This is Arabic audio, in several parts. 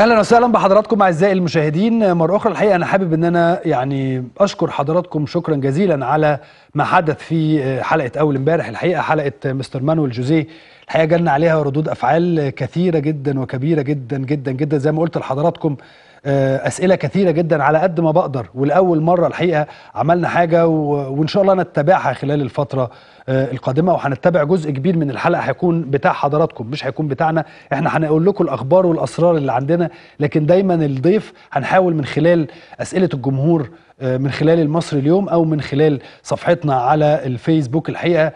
اهلا وسهلا بحضراتكم اعزائي المشاهدين مره اخرى الحقيقه انا حابب ان انا يعني اشكر حضراتكم شكرا جزيلا على ما حدث في حلقه اول امبارح الحقيقه حلقه مستر مانويل جوزيه الحقيقه جالنا عليها ردود افعال كثيره جدا وكبيره جدا جدا جدا زي ما قلت لحضراتكم آه، اسئله كثيره جدا على قد ما بقدر ولاول مره الحقيقه عملنا حاجه وان شاء الله نتبعها خلال الفتره آه، القادمه وهنتبع جزء كبير من الحلقه هيكون بتاع حضراتكم مش هيكون بتاعنا احنا هنقول لكم الاخبار والاسرار اللي عندنا لكن دايما الضيف هنحاول من خلال اسئله الجمهور آه، من خلال المصري اليوم او من خلال صفحتنا على الفيسبوك الحقيقه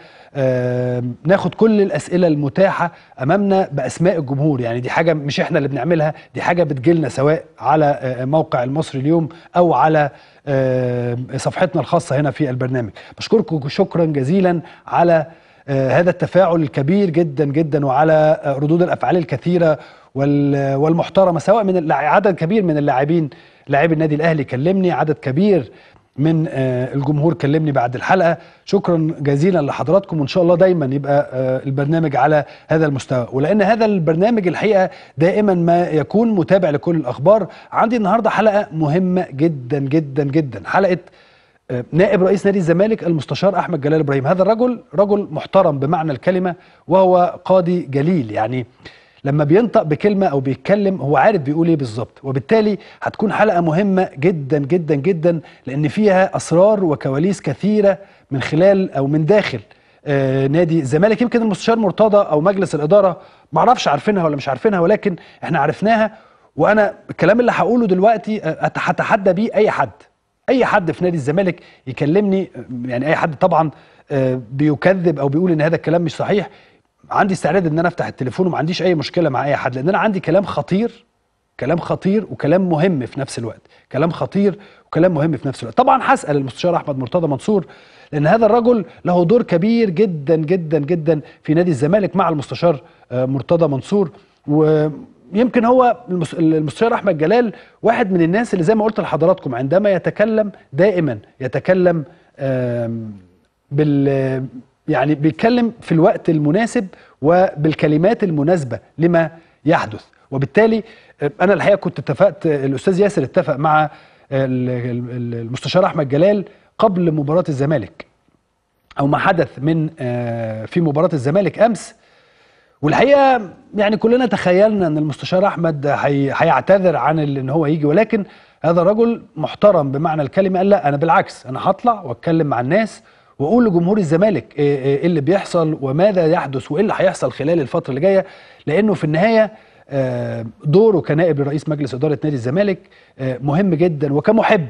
ناخد كل الاسئله المتاحه امامنا باسماء الجمهور يعني دي حاجه مش احنا اللي بنعملها دي حاجه بتجيلنا سواء على آه، موقع المصري اليوم او على صفحتنا الخاصه هنا في البرنامج بشكركم شكرا جزيلا على آه، هذا التفاعل الكبير جدا جدا وعلى آه، ردود الافعال الكثيره والمحترمه سواء من عدد كبير من اللاعبين لاعبي النادي الاهلي كلمني عدد كبير من آه، الجمهور كلمني بعد الحلقه شكرا جزيلا لحضراتكم وان شاء الله دايما يبقى آه، البرنامج على هذا المستوى ولان هذا البرنامج الحقيقه دائما ما يكون متابع لكل الاخبار عندي النهارده حلقه مهمه جدا جدا جدا حلقه آه، نائب رئيس نادي الزمالك المستشار احمد جلال ابراهيم هذا الرجل رجل محترم بمعنى الكلمه وهو قاضي جليل يعني لما بينطق بكلمه او بيتكلم هو عارف بيقول ايه بالظبط وبالتالي هتكون حلقه مهمه جدا جدا جدا لان فيها اسرار وكواليس كثيره من خلال او من داخل آه نادي الزمالك يمكن المستشار مرتضى او مجلس الاداره معرفش عارفينها ولا مش عارفينها ولكن احنا عرفناها وانا الكلام اللي هقوله دلوقتي آه، هتحدى بيه اي حد اي حد في نادي الزمالك يكلمني يعني اي حد طبعا آه، بيكذب او بيقول ان هذا الكلام مش صحيح عندي استعداد ان انا افتح التليفون وما عنديش اي مشكله مع اي حد لان انا عندي كلام خطير كلام خطير وكلام مهم في نفس الوقت كلام خطير وكلام مهم في نفس الوقت طبعا هسال المستشار احمد مرتضى منصور لان هذا الرجل له دور كبير جدا جدا جدا في نادي الزمالك مع المستشار آه، مرتضى منصور ويمكن هو المستشار احمد جلال واحد من الناس اللي زي ما قلت لحضراتكم عندما يتكلم دائما يتكلم بال يعني بيتكلم في الوقت المناسب وبالكلمات المناسبة لما يحدث وبالتالي أنا الحقيقة كنت اتفقت الأستاذ ياسر اتفق مع المستشار أحمد جلال قبل مباراة الزمالك أو ما حدث من آه، في مباراة الزمالك أمس والحقيقه يعني كلنا تخيلنا ان المستشار احمد هيعتذر عن ان هو يجي ولكن هذا رجل محترم بمعنى الكلمه قال لا انا بالعكس انا هطلع واتكلم مع الناس واقول لجمهور الزمالك إيه،, إيه،, ايه اللي بيحصل وماذا يحدث وايه اللي هيحصل خلال الفتره اللي جايه لانه في النهايه آه، دوره كنائب لرئيس مجلس اداره نادي الزمالك آه، مهم جدا وكمحب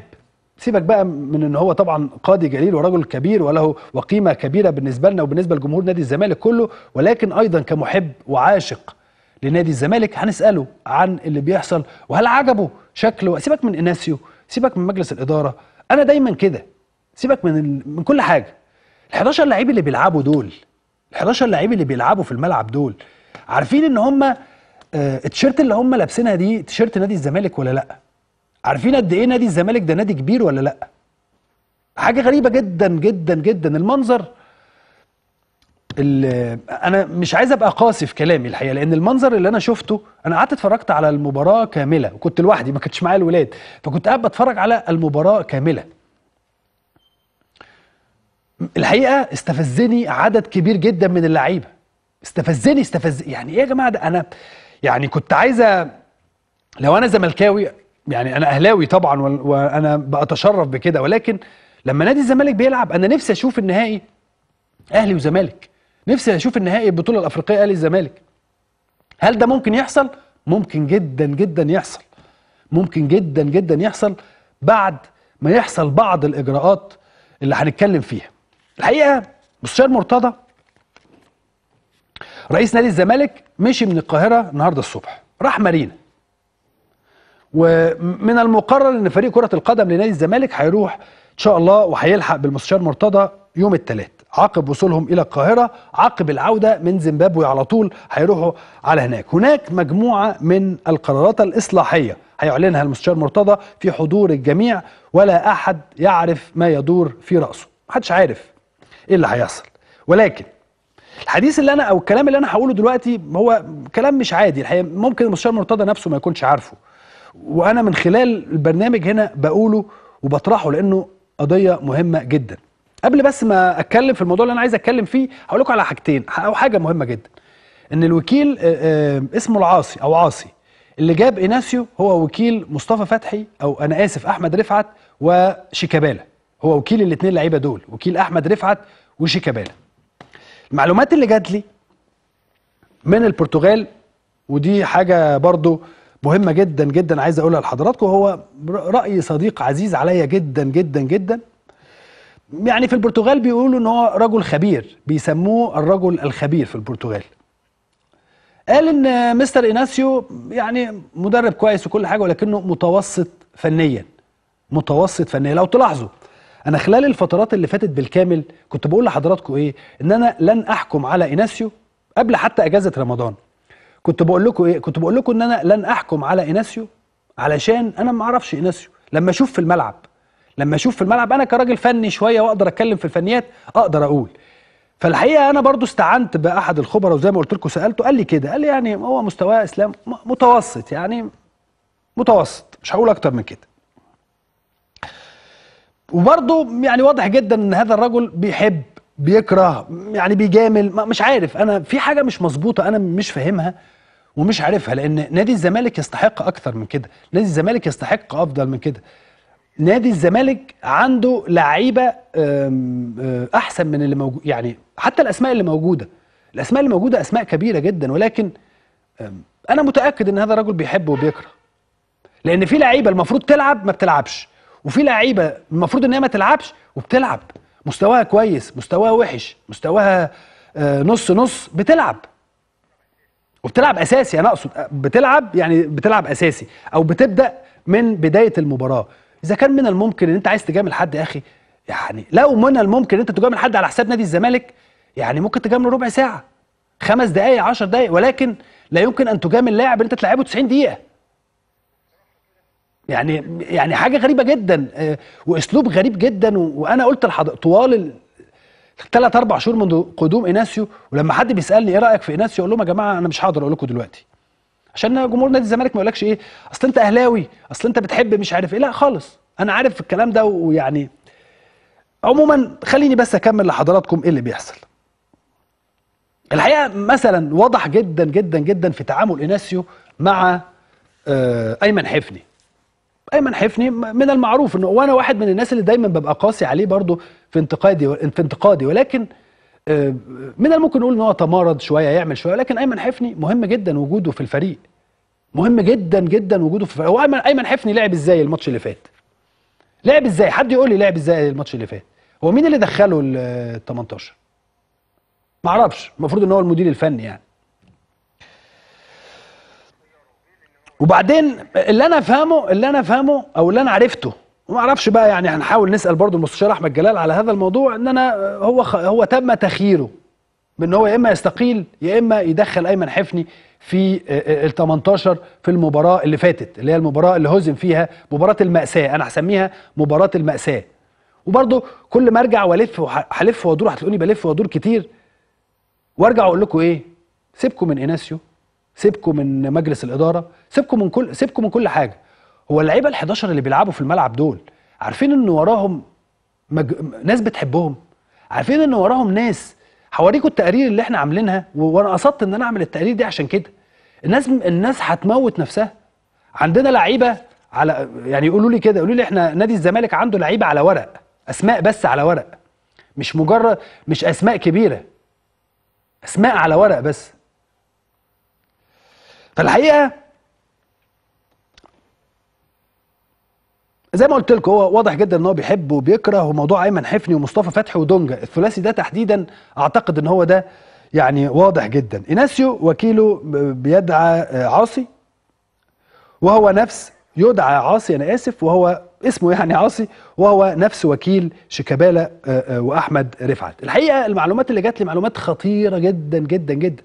سيبك بقى من ان هو طبعا قاضي جليل ورجل كبير وله وقيمه كبيره بالنسبه لنا وبالنسبه لجمهور نادي الزمالك كله ولكن ايضا كمحب وعاشق لنادي الزمالك هنساله عن اللي بيحصل وهل عجبه شكله سيبك من اناسيو سيبك من مجلس الاداره انا دايما كده سيبك من ال... من كل حاجه ال 11 لعيب اللي بيلعبوا دول ال 11 لعيب اللي بيلعبوا في الملعب دول عارفين ان هم آه التيشيرت اللي هم لابسينها دي تيشيرت نادي الزمالك ولا لا عارفين قد ايه نادي الزمالك ده نادي كبير ولا لا حاجه غريبه جدا جدا جدا المنظر انا مش عايز ابقى قاسي في كلامي الحقيقه لان المنظر اللي انا شفته انا قعدت اتفرجت على المباراه كامله وكنت لوحدي ما كنتش معايا الولاد فكنت قاعد بتفرج على المباراه كامله الحقيقه استفزني عدد كبير جدا من اللعيبه استفزني استفز يعني ايه يا جماعه ده انا يعني كنت عايزه لو انا زملكاوي يعني انا اهلاوي طبعا وانا بتشرف بكده ولكن لما نادي الزمالك بيلعب انا نفسي اشوف النهائي اهلي وزمالك نفسي اشوف النهائي البطوله الافريقيه اهلي الزمالك هل ده ممكن يحصل ممكن جدا جدا يحصل ممكن جدا جدا يحصل بعد ما يحصل بعض الاجراءات اللي هنتكلم فيها الحقيقه مستشار مرتضى رئيس نادي الزمالك مشي من القاهره النهارده الصبح راح مارينا ومن المقرر ان فريق كره القدم لنادي الزمالك هيروح ان شاء الله وهيلحق بالمستشار مرتضى يوم الثلاث عقب وصولهم الى القاهره عقب العوده من زيمبابوي على طول هيروحوا على هناك هناك مجموعه من القرارات الاصلاحيه هيعلنها المستشار مرتضى في حضور الجميع ولا احد يعرف ما يدور في راسه محدش عارف ايه اللي هيحصل ولكن الحديث اللي انا او الكلام اللي انا هقوله دلوقتي هو كلام مش عادي الحقيقه ممكن المستشار مرتضى نفسه ما يكونش عارفه وانا من خلال البرنامج هنا بقوله وبطرحه لانه قضيه مهمه جدا قبل بس ما اتكلم في الموضوع اللي انا عايز اتكلم فيه هقول لكم على حاجتين او حاجه مهمه جدا ان الوكيل آه، آه، اسمه العاصي او عاصي اللي جاب ايناسيو هو وكيل مصطفى فتحي او انا اسف احمد رفعت وشيكابالا هو وكيل الاثنين لعيبه دول وكيل احمد رفعت وشيكابالا المعلومات اللي جات لي من البرتغال ودي حاجه برضو مهمه جدا جدا عايز اقولها لحضراتكم هو راي صديق عزيز عليا جدا جدا جدا يعني في البرتغال بيقولوا ان هو رجل خبير بيسموه الرجل الخبير في البرتغال قال ان مستر ايناسيو يعني مدرب كويس وكل حاجه ولكنه متوسط فنيا متوسط فنيا لو تلاحظوا انا خلال الفترات اللي فاتت بالكامل كنت بقول لحضراتكم ايه ان انا لن احكم على ايناسيو قبل حتى اجازه رمضان كنت بقول لكم ايه كنت بقول لكم ان انا لن احكم على ايناسيو علشان انا ما اعرفش ايناسيو لما اشوف في الملعب لما اشوف في الملعب انا كراجل فني شويه واقدر اتكلم في الفنيات اقدر اقول فالحقيقه انا برضو استعنت باحد الخبراء وزي ما قلت لكم سالته قال لي كده قال لي يعني هو مستواه اسلام متوسط يعني متوسط مش هقول اكتر من كده وبرضه يعني واضح جدا ان هذا الرجل بيحب بيكره يعني بيجامل مش عارف انا في حاجه مش مظبوطه انا مش فاهمها ومش عارفها لان نادي الزمالك يستحق اكثر من كده نادي الزمالك يستحق افضل من كده نادي الزمالك عنده لعيبه آه، احسن من اللي موجود يعني حتى الاسماء اللي موجوده الاسماء اللي موجوده اسماء كبيره جدا ولكن انا متاكد ان هذا الرجل بيحب وبيكره لان في لعيبه المفروض تلعب ما بتلعبش وفي لعيبه المفروض ان هي ما تلعبش وبتلعب مستواها كويس مستواها وحش مستواها آه، نص نص بتلعب وبتلعب اساسي انا اقصد بتلعب يعني بتلعب اساسي او بتبدا من بدايه المباراه اذا كان من الممكن ان انت عايز تجامل حد يا اخي يعني لو من الممكن ان انت تجامل حد على حساب نادي الزمالك يعني ممكن تجامله ربع ساعه خمس دقائق عشر دقائق ولكن لا يمكن ان تجامل لاعب انت تلعبه 90 دقيقه يعني يعني حاجه غريبه جدا آه، واسلوب غريب جدا وانا قلت لحضرتك طوال الثلاث اربع شهور منذ قدوم اناسيو ولما حد بيسالني ايه رايك في اناسيو اقول لهم يا جماعه انا مش هقدر اقول لكم دلوقتي عشان جمهور نادي الزمالك ما يقولكش ايه اصل انت اهلاوي اصل انت بتحب مش عارف ايه لا خالص انا عارف الكلام ده ويعني عموما خليني بس اكمل لحضراتكم ايه اللي بيحصل الحقيقه مثلا واضح جدا جدا جدا في تعامل اناسيو مع آه، ايمن حفني ايمن حفني من المعروف انه وانا واحد من الناس اللي دايما ببقى قاسي عليه برضه في انتقادي في انتقادي ولكن آه، من الممكن نقول ان هو تمارض شويه يعمل شويه ولكن ايمن حفني مهم جدا وجوده في الفريق مهم جدا جدا وجوده في هو ايمن ايمن حفني لعب ازاي الماتش اللي فات لعب ازاي حد يقول لي لعب ازاي الماتش اللي فات هو مين اللي دخله ال 18 معرفش المفروض ان هو المدير الفني يعني وبعدين اللي انا فاهمه اللي انا فاهمه او اللي انا عرفته وما اعرفش بقى يعني هنحاول نسال برضو المستشار احمد جلال على هذا الموضوع ان انا هو خ... هو تم تخييره بان هو يا اما يستقيل يا اما يدخل ايمن حفني في ال 18 في المباراه اللي فاتت اللي هي المباراه اللي هزم فيها مباراه الماساه انا هسميها مباراه الماساه وبرضه كل ما ارجع والف وهلف وادور هتلاقوني بلف وادور كتير وارجع اقول لكم ايه سيبكم من اناسيو سيبكم من مجلس الاداره سيبكم من كل سيبكم من كل حاجه هو اللعيبه ال11 اللي بيلعبوا في الملعب دول عارفين ان وراهم مج... ناس بتحبهم عارفين ان وراهم ناس هوريكم التقارير اللي احنا عاملينها وانا قصدت ان انا اعمل التقارير دي عشان كده الناس الناس هتموت نفسها عندنا لعيبه على يعني يقولوا لي كده يقولوا لي احنا نادي الزمالك عنده لعيبه على ورق اسماء بس على ورق مش مجرد مش اسماء كبيره اسماء على ورق بس فالحقيقه زي ما قلت لكم هو واضح جدا ان هو بيحب وبيكره وموضوع ايمن حفني ومصطفى فتحي ودونجا الثلاثي ده تحديدا اعتقد ان هو ده يعني واضح جدا إناسيو وكيله بيدعى عاصي وهو نفس يدعى عاصي أنا آسف وهو اسمه يعني عاصي وهو نفس وكيل شيكابالا آه، آه، وأحمد رفعت الحقيقة المعلومات اللي جات لي معلومات خطيرة جدا جدا جدا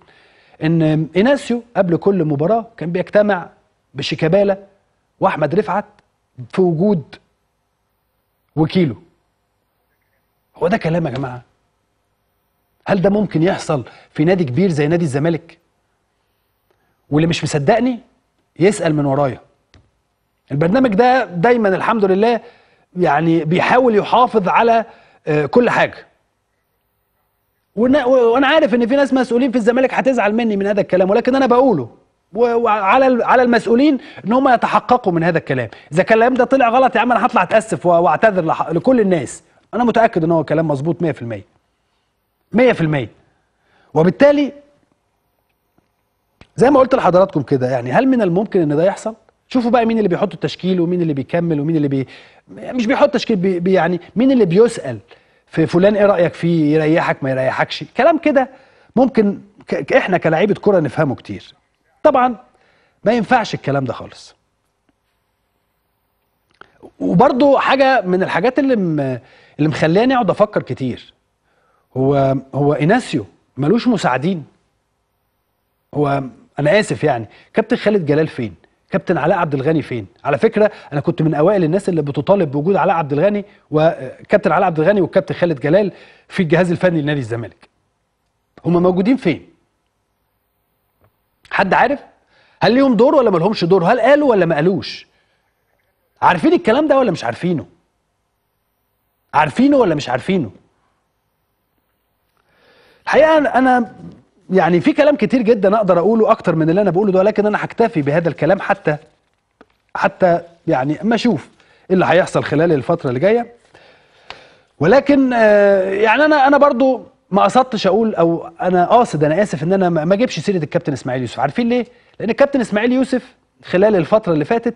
ان ايناسيو قبل كل مباراه كان بيجتمع بشيكابالا واحمد رفعت في وجود وكيله هو ده كلام يا جماعه هل ده ممكن يحصل في نادي كبير زي نادي الزمالك واللي مش مصدقني يسال من ورايا البرنامج ده دايما الحمد لله يعني بيحاول يحافظ على آه، كل حاجه وانا عارف ان في ناس مسؤولين في الزمالك هتزعل مني من هذا الكلام ولكن انا بقوله وعلى على المسؤولين ان هم يتحققوا من هذا الكلام اذا الكلام ده طلع غلط يا عم انا هطلع اتاسف واعتذر لكل الناس انا متاكد ان هو كلام مظبوط 100% 100% وبالتالي زي ما قلت لحضراتكم كده يعني هل من الممكن ان ده يحصل شوفوا بقى مين اللي بيحط التشكيل ومين اللي بيكمل ومين اللي بي... مش بيحط تشكيل بي... يعني مين اللي بيسأل في فلان ايه رايك فيه يريحك ما يريحكش كلام كده ممكن احنا كلاعيبه كره نفهمه كتير طبعا ما ينفعش الكلام ده خالص وبرضه حاجه من الحاجات اللي م... اللي مخلاني اقعد افكر كتير هو هو اناسيو ملوش مساعدين هو انا اسف يعني كابتن خالد جلال فين كابتن علاء عبد الغني فين على فكره انا كنت من اوائل الناس اللي بتطالب بوجود علاء عبد الغني وكابتن آه، علاء عبد الغني والكابتن خالد جلال في الجهاز الفني لنادي الزمالك هما موجودين فين حد عارف هل ليهم دور ولا ما لهمش دور هل قالوا ولا ما قالوش عارفين الكلام ده ولا مش عارفينه عارفينه ولا مش عارفينه الحقيقه انا يعني في كلام كتير جدا اقدر اقوله اكتر من اللي انا بقوله ده ولكن انا هكتفي بهذا الكلام حتى حتى يعني اما اشوف ايه اللي هيحصل خلال الفتره اللي جايه ولكن آه، يعني انا انا برضو ما قصدتش اقول او انا قاصد انا اسف ان انا ما اجيبش سيره الكابتن اسماعيل يوسف عارفين ليه لان الكابتن اسماعيل يوسف خلال الفتره اللي فاتت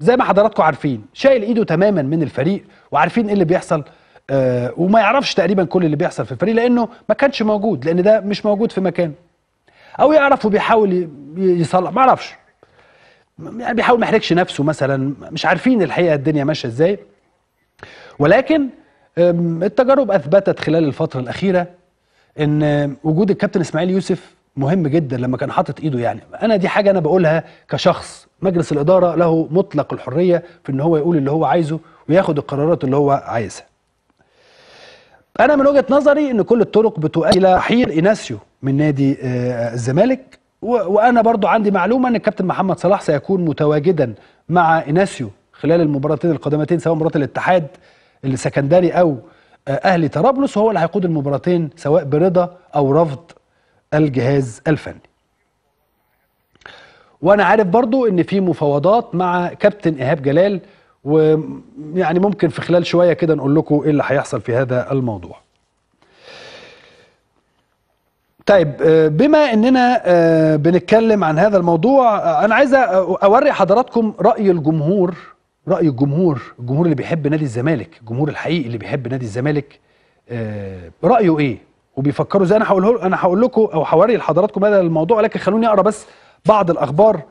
زي ما حضراتكم عارفين شايل ايده تماما من الفريق وعارفين ايه اللي بيحصل آه وما يعرفش تقريبا كل اللي بيحصل في الفريق لانه ما كانش موجود لان ده مش موجود في مكانه او يعرف وبيحاول يصلح ما اعرفش يعني بيحاول ما يحرجش نفسه مثلا مش عارفين الحقيقه الدنيا ماشيه ازاي ولكن التجارب اثبتت خلال الفتره الاخيره ان وجود الكابتن اسماعيل يوسف مهم جدا لما كان حاطط ايده يعني انا دي حاجه انا بقولها كشخص مجلس الاداره له مطلق الحريه في ان هو يقول اللي هو عايزه وياخد القرارات اللي هو عايزها انا من وجهه نظري ان كل الطرق بتؤدي الى رحيل ايناسيو من نادي آه، الزمالك وانا برضو عندي معلومه ان الكابتن محمد صلاح سيكون متواجدا مع ايناسيو خلال المباراتين القادمتين سواء مباراه الاتحاد السكندري او آه، اهلي طرابلس وهو اللي هيقود المباراتين سواء برضا او رفض الجهاز الفني وانا عارف برضو ان في مفاوضات مع كابتن ايهاب جلال ويعني ممكن في خلال شويه كده نقول لكم ايه اللي هيحصل في هذا الموضوع. طيب آه، بما اننا آه، بنتكلم عن هذا الموضوع آه، انا عايز اوري حضراتكم راي الجمهور راي الجمهور الجمهور اللي بيحب نادي الزمالك الجمهور الحقيقي اللي بيحب نادي الزمالك رايه ايه وبيفكروا ازاي انا هقول انا هقول لكم او هوري لحضراتكم هذا الموضوع لكن خلوني اقرا بس بعض الاخبار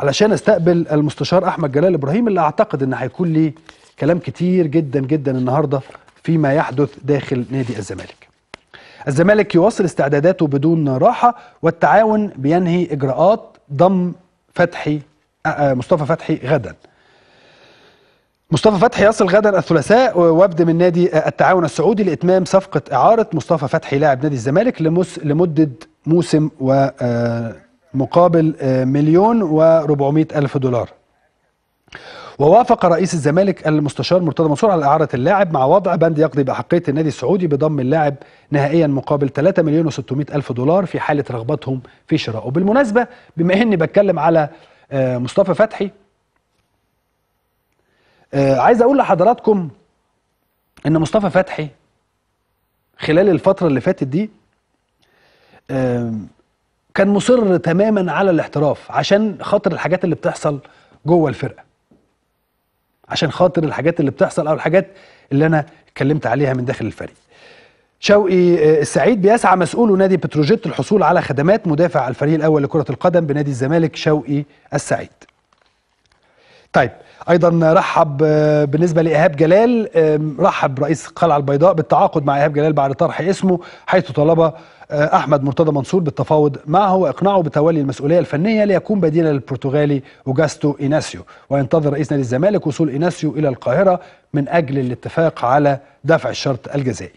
علشان استقبل المستشار احمد جلال ابراهيم اللي اعتقد ان هيكون ليه كلام كتير جدا جدا النهارده فيما يحدث داخل نادي الزمالك. الزمالك يواصل استعداداته بدون راحه والتعاون بينهي اجراءات ضم فتحي آه، آه، مصطفى فتحي غدا. مصطفى فتحي يصل غدا الثلاثاء وفد من نادي آه، التعاون السعودي لاتمام صفقه اعاره مصطفى فتحي لاعب نادي الزمالك لمده موسم و مقابل آه، مليون و400 ألف دولار ووافق رئيس الزمالك المستشار مرتضى منصور على إعارة اللاعب مع وضع بند يقضي بأحقية النادي السعودي بضم اللاعب نهائيا مقابل 3 مليون و600 ألف دولار في حالة رغبتهم في شرائه بالمناسبه بما إني بتكلم على آه، مصطفى فتحي آه، عايز أقول لحضراتكم إن مصطفى فتحي خلال الفترة اللي فاتت دي كان مصر تماما على الاحتراف عشان خاطر الحاجات اللي بتحصل جوه الفرقه عشان خاطر الحاجات اللي بتحصل او الحاجات اللي انا اتكلمت عليها من داخل الفريق شوقي آه، السعيد بيسعى مسؤول نادي بتروجيت الحصول على خدمات مدافع الفريق الاول لكره القدم بنادي الزمالك شوقي السعيد طيب ايضا رحب آه، بالنسبه لايهاب جلال رحب رئيس القلعه البيضاء بالتعاقد مع ايهاب جلال بعد طرح اسمه حيث طلبه آه، أحمد مرتضى منصور بالتفاوض معه وإقناعه بتولي المسؤولية الفنية ليكون بديلا للبرتغالي أوجاستو إيناسيو وينتظر رئيس نادي الزمالك وصول إيناسيو إلى القاهرة من أجل الاتفاق على دفع الشرط الجزائي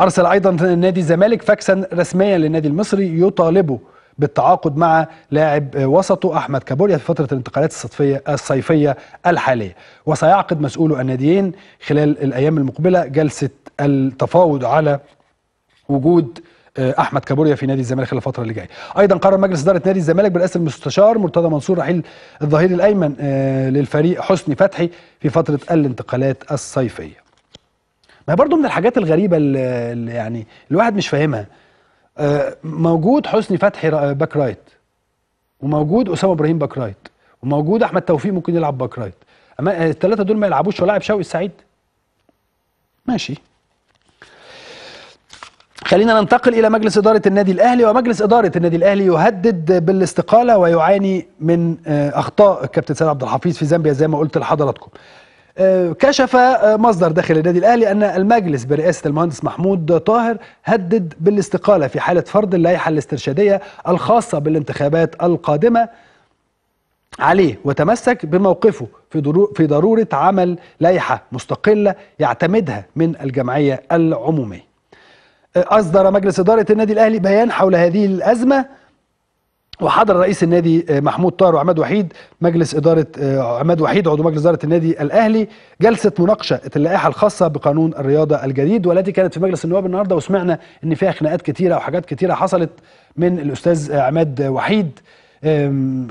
أرسل أيضا نادي الزمالك فاكسا رسميا للنادي المصري يطالبه بالتعاقد مع لاعب وسطه احمد كابوريا في فتره الانتقالات الصيفيه الصيفيه الحاليه وسيعقد مسؤولو الناديين خلال الايام المقبله جلسه التفاوض على وجود آه، احمد كابوريا في نادي الزمالك الفتره اللي جايه ايضا قرر مجلس اداره نادي الزمالك برئاسه المستشار مرتضى منصور رحيل الظهير الايمن آه، للفريق حسني فتحي في فتره الانتقالات الصيفيه ما برضو من الحاجات الغريبه اللي يعني الواحد مش فاهمها آه، موجود حسني فتحي باك رايت وموجود اسامه ابراهيم باك رايت وموجود احمد توفيق ممكن يلعب باك رايت اما الثلاثه دول ما يلعبوش ولاعب شوقي السعيد ماشي خلينا ننتقل إلى مجلس إدارة النادي الأهلي ومجلس إدارة النادي الأهلي يهدد بالاستقالة ويعاني من آه، أخطاء الكابتن سيد عبد الحفيظ في زامبيا زي ما قلت لحضراتكم آه، كشف آه، مصدر داخل النادي الأهلي أن المجلس برئاسة المهندس محمود طاهر هدد بالاستقالة في حالة فرض اللائحة الاسترشادية الخاصة بالانتخابات القادمة عليه وتمسك بموقفه في في ضرورة عمل لائحة مستقلة يعتمدها من الجمعية العمومية أصدر مجلس إدارة النادي الأهلي بيان حول هذه الأزمة وحضر رئيس النادي آه، محمود طاهر وعماد وحيد مجلس إدارة آه، عماد وحيد عضو مجلس إدارة النادي الأهلي جلسة مناقشة اللائحة الخاصة بقانون الرياضة الجديد والتي كانت في مجلس النواب النهاردة وسمعنا إن فيها خناقات كتيرة وحاجات كتيرة حصلت من الأستاذ آه، عماد وحيد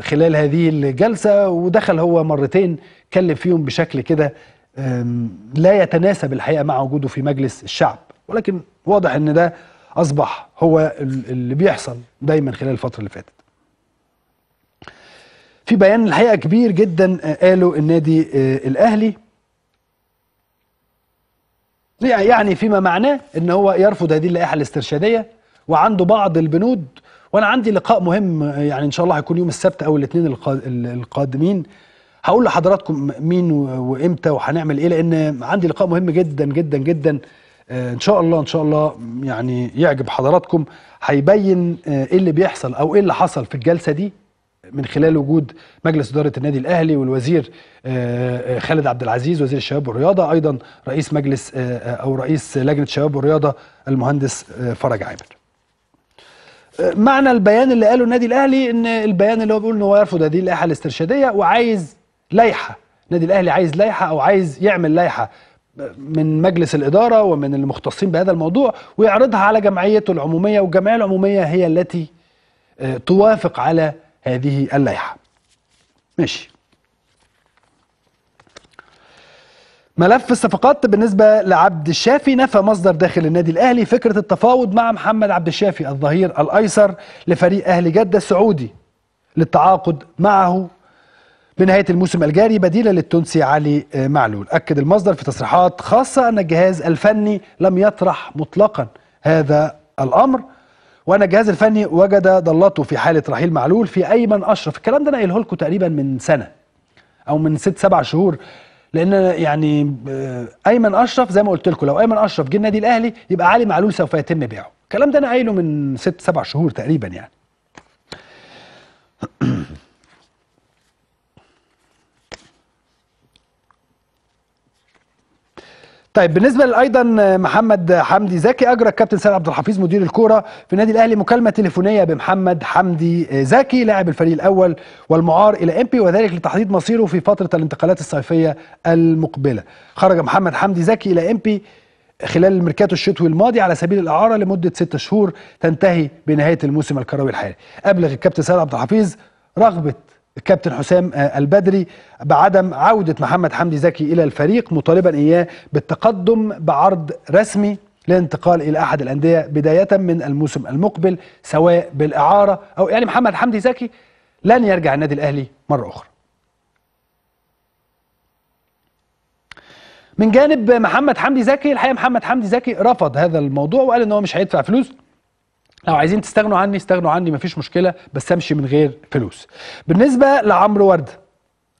خلال هذه الجلسة ودخل هو مرتين كلم فيهم بشكل كده لا يتناسب الحقيقة مع وجوده في مجلس الشعب ولكن واضح ان ده اصبح هو اللي بيحصل دايما خلال الفتره اللي فاتت في بيان الحقيقه كبير جدا آه، قاله النادي آه، الاهلي يعني فيما معناه ان هو يرفض هذه اللائحه الاسترشاديه وعنده بعض البنود وانا عندي لقاء مهم آه، يعني ان شاء الله هيكون يوم السبت او الاثنين القادمين هقول لحضراتكم مين وامتى وهنعمل ايه لان عندي لقاء مهم جدا جدا جدا آه، ان شاء الله ان شاء الله يعني يعجب حضراتكم هيبين آه، ايه اللي بيحصل او ايه اللي حصل في الجلسه دي من خلال وجود مجلس اداره النادي الاهلي والوزير آه، خالد عبد العزيز وزير الشباب والرياضه ايضا رئيس مجلس او رئيس لجنه الشباب والرياضه المهندس فرج عامر معنى البيان اللي قاله النادي الاهلي ان البيان اللي هو بيقول ان هو يرفض هذه اللائحه الاسترشاديه وعايز لائحه النادي الاهلي عايز لائحه او عايز يعمل لائحه من مجلس الإدارة ومن المختصين بهذا الموضوع ويعرضها على جمعيته العمومية والجمعية العمومية هي التي آه، توافق على هذه اللائحة ماشي ملف الصفقات بالنسبة لعبد الشافي نفى مصدر داخل النادي الأهلي فكرة التفاوض مع محمد عبد الشافي الظهير الأيسر لفريق أهلي جدة السعودي للتعاقد معه بنهاية الموسم الجاري بديلا للتونسي علي آه، معلول أكد المصدر في تصريحات خاصة أن الجهاز الفني لم يطرح مطلقا هذا الأمر وأن الجهاز الفني وجد ضلته في حالة رحيل معلول في أيمن أشرف الكلام ده أنا لكم تقريبا من سنة أو من ست سبع شهور لان يعني آه، ايمن اشرف زي ما قلت لكم لو ايمن اشرف جه النادي الاهلي يبقى علي معلول سوف يتم بيعه الكلام ده انا قايله من ست سبع شهور تقريبا يعني طيب بالنسبه ايضا محمد حمدي زكي اجرى الكابتن سيد عبد الحفيظ مدير الكوره في النادي الاهلي مكالمه تليفونيه بمحمد حمدي زكي لاعب الفريق الاول والمعار الى بي وذلك لتحديد مصيره في فتره الانتقالات الصيفيه المقبله خرج محمد حمدي زكي الى بي خلال الميركاتو الشتوي الماضي على سبيل الاعاره لمده ستة شهور تنتهي بنهايه الموسم الكروي الحالي ابلغ الكابتن سيد عبد الحفيظ رغبه الكابتن حسام آه، البدري بعدم عودة محمد حمدي زكي إلى الفريق مطالبا إياه بالتقدم بعرض رسمي للانتقال إلى أحد الأندية بداية من الموسم المقبل سواء بالإعارة أو يعني محمد حمدي زكي لن يرجع النادي الأهلي مرة أخرى من جانب محمد حمدي زكي الحقيقه محمد حمدي زكي رفض هذا الموضوع وقال ان هو مش هيدفع فلوس لو عايزين تستغنوا عني استغنوا عني مفيش مشكله بس امشي من غير فلوس بالنسبه لعمرو ورده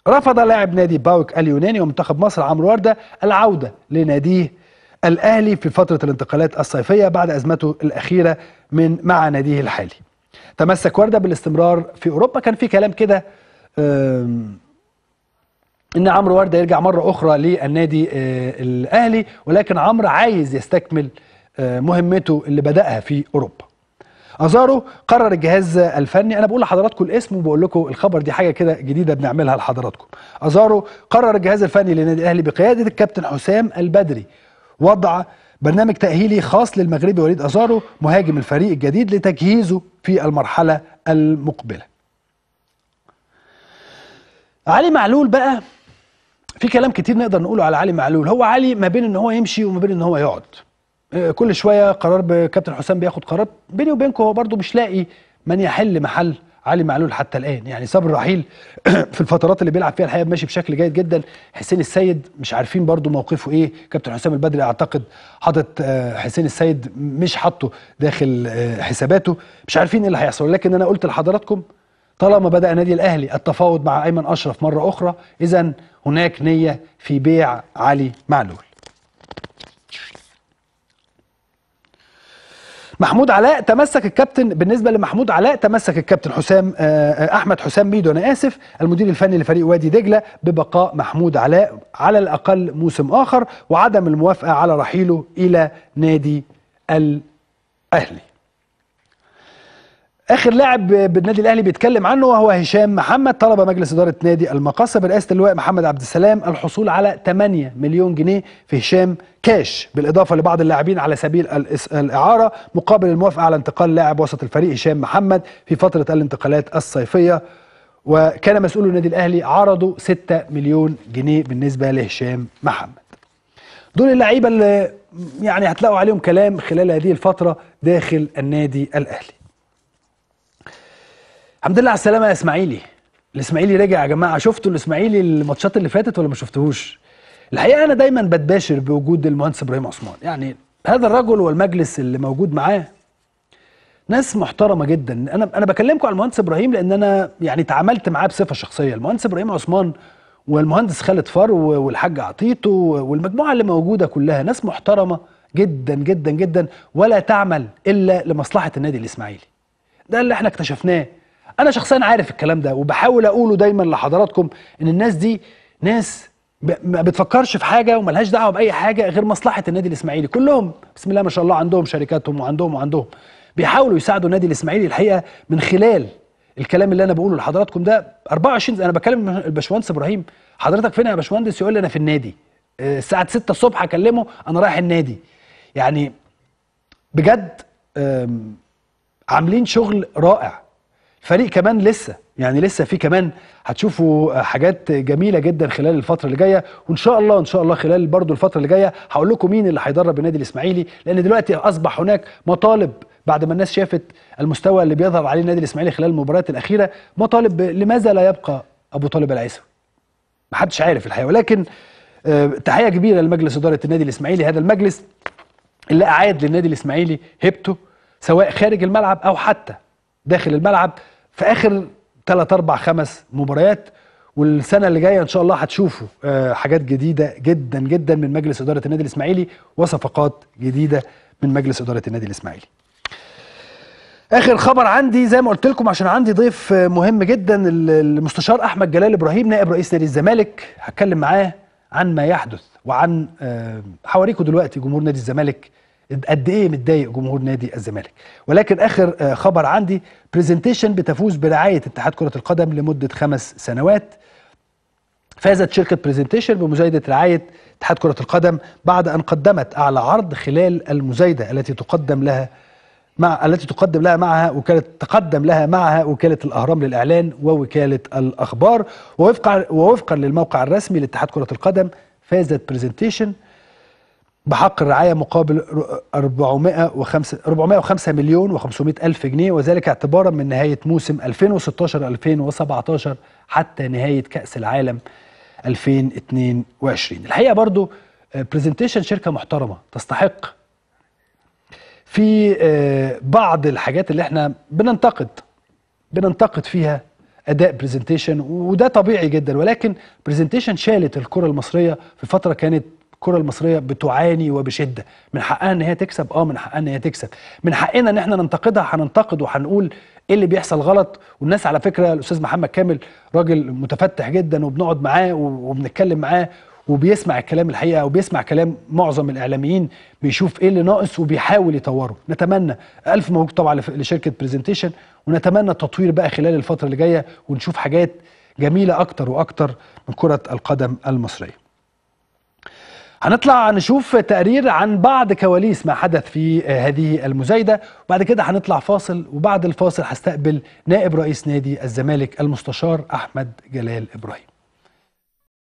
رفض لاعب نادي باوك اليوناني ومنتخب مصر عمرو ورده العوده لناديه الاهلي في فتره الانتقالات الصيفيه بعد ازمته الاخيره من مع ناديه الحالي تمسك ورده بالاستمرار في اوروبا كان في كلام كده ان عمرو ورده يرجع مره اخرى للنادي آه، الاهلي ولكن عمرو عايز يستكمل آه، مهمته اللي بداها في اوروبا أزارو قرر الجهاز الفني أنا بقول لحضراتكم الاسم وبقول لكم الخبر دي حاجة كده جديدة بنعملها لحضراتكم أزارو قرر الجهاز الفني للنادي الأهلي بقيادة الكابتن حسام البدري وضع برنامج تأهيلي خاص للمغربي وليد أزارو مهاجم الفريق الجديد لتجهيزه في المرحلة المقبلة علي معلول بقى في كلام كتير نقدر نقوله على علي معلول هو علي ما بين ان هو يمشي وما بين ان هو يقعد آه، كل شويه قرار كابتن حسام بياخد قرار بيني وبينكم هو برده مش لاقي من يحل محل علي معلول حتى الان يعني صبر رحيل في الفترات اللي بيلعب فيها الحقيقه ماشي بشكل جيد جدا حسين السيد مش عارفين برضو موقفه ايه كابتن حسام البدري اعتقد حاطط آه، حسين السيد مش حاطه داخل آه، حساباته مش عارفين ايه اللي هيحصل لكن انا قلت لحضراتكم طالما بدا نادي الاهلي التفاوض مع ايمن اشرف مره اخرى اذا هناك نيه في بيع علي معلول محمود علاء تمسك الكابتن بالنسبه لمحمود علاء تمسك الكابتن حسام آه، آه، احمد حسام ميدو انا اسف المدير الفني لفريق وادي دجله ببقاء محمود علاء على الاقل موسم اخر وعدم الموافقه على رحيله الى نادي الاهلي اخر لاعب بالنادي الاهلي بيتكلم عنه وهو هشام محمد طلب مجلس اداره نادي المقاصه برئاسه اللواء محمد عبد السلام الحصول على 8 مليون جنيه في هشام كاش بالاضافه لبعض اللاعبين على سبيل الاعاره مقابل الموافقه على انتقال لاعب وسط الفريق هشام محمد في فتره الانتقالات الصيفيه وكان مسؤول النادي الاهلي عرضوا 6 مليون جنيه بالنسبه لهشام محمد دول اللعيبه اللي يعني هتلاقوا عليهم كلام خلال هذه الفتره داخل النادي الاهلي الحمد لله على السلامه يا اسماعيلي الاسماعيلي رجع يا جماعه شفتوا الاسماعيلي الماتشات اللي فاتت ولا ما شفتهوش الحقيقه انا دايما بتباشر بوجود المهندس ابراهيم عثمان يعني هذا الرجل والمجلس اللي موجود معاه ناس محترمه جدا انا انا بكلمكم على المهندس ابراهيم لان انا يعني تعاملت معاه بصفه شخصيه المهندس ابراهيم عثمان والمهندس خالد فرو والحاج عطيته والمجموعه اللي موجوده كلها ناس محترمه جدا جدا جدا ولا تعمل الا لمصلحه النادي الاسماعيلي ده اللي احنا اكتشفناه انا شخصيا عارف الكلام ده وبحاول اقوله دايما لحضراتكم ان الناس دي ناس ما بتفكرش في حاجه وملهاش دعوه باي حاجه غير مصلحه النادي الاسماعيلي كلهم بسم الله ما شاء الله عندهم شركاتهم وعندهم وعندهم بيحاولوا يساعدوا النادي الاسماعيلي الحقيقه من خلال الكلام اللي انا بقوله لحضراتكم ده 24 انا بكلم الباشمهندس ابراهيم حضرتك فين يا باشمهندس يقول لي انا في النادي آه، الساعه 6 الصبح اكلمه انا رايح النادي يعني بجد عاملين شغل رائع فريق كمان لسه يعني لسه في كمان هتشوفوا حاجات جميله جدا خلال الفتره اللي جايه وان شاء الله ان شاء الله خلال برضو الفتره اللي جايه هقول لكم مين اللي هيدرب النادي الاسماعيلي لان دلوقتي اصبح هناك مطالب بعد ما الناس شافت المستوى اللي بيظهر عليه النادي الاسماعيلي خلال المباريات الاخيره مطالب لماذا لا يبقى ابو طالب العيسوي محدش عارف الحقيقه ولكن آه، تحيه كبيره لمجلس اداره النادي الاسماعيلي هذا المجلس اللي اعاد للنادي الاسماعيلي هيبته سواء خارج الملعب او حتى داخل الملعب في اخر 3 4 5 مباريات والسنه اللي جايه ان شاء الله هتشوفوا آه، حاجات جديده جدا جدا من مجلس اداره النادي الاسماعيلي وصفقات جديده من مجلس اداره النادي الاسماعيلي. اخر خبر عندي زي ما قلت لكم عشان عندي ضيف مهم جدا المستشار احمد جلال ابراهيم نائب رئيس نادي الزمالك هتكلم معاه عن ما يحدث وعن آه، حواريكم دلوقتي جمهور نادي الزمالك قد ايه متضايق جمهور نادي الزمالك ولكن اخر آه، خبر عندي برزنتيشن بتفوز برعايه اتحاد كره القدم لمده خمس سنوات فازت شركه برزنتيشن بمزايده رعايه اتحاد كره القدم بعد ان قدمت اعلى عرض خلال المزايده التي تقدم لها مع التي تقدم لها معها وكاله تقدم لها معها وكاله الاهرام للاعلان ووكاله الاخبار ووفقا ووفقا للموقع الرسمي لاتحاد كره القدم فازت برزنتيشن بحق الرعاية مقابل 405 405 مليون و500 ألف جنيه وذلك اعتبارا من نهاية موسم 2016-2017 حتى نهاية كأس العالم 2022 الحقيقة برضو برزنتيشن آه، شركة محترمة تستحق في آه، بعض الحاجات اللي احنا بننتقد بننتقد فيها اداء برزنتيشن وده طبيعي جدا ولكن برزنتيشن شالت الكره المصريه في فتره كانت الكره المصريه بتعاني وبشده من حقها ان هي تكسب اه من حقها ان هي تكسب من حقنا ان احنا ننتقدها هننتقد وهنقول ايه اللي بيحصل غلط والناس على فكره الاستاذ محمد كامل راجل متفتح جدا وبنقعد معاه وبنتكلم معاه وبيسمع الكلام الحقيقه وبيسمع كلام معظم الاعلاميين بيشوف ايه اللي ناقص وبيحاول يطوره نتمنى الف مبروك طبعا لشركه برزنتيشن ونتمنى التطوير بقى خلال الفتره اللي جايه ونشوف حاجات جميله اكتر واكتر من كره القدم المصريه هنطلع نشوف تقرير عن بعض كواليس ما حدث في هذه المزايدة وبعد كده هنطلع فاصل وبعد الفاصل هستقبل نائب رئيس نادي الزمالك المستشار أحمد جلال إبراهيم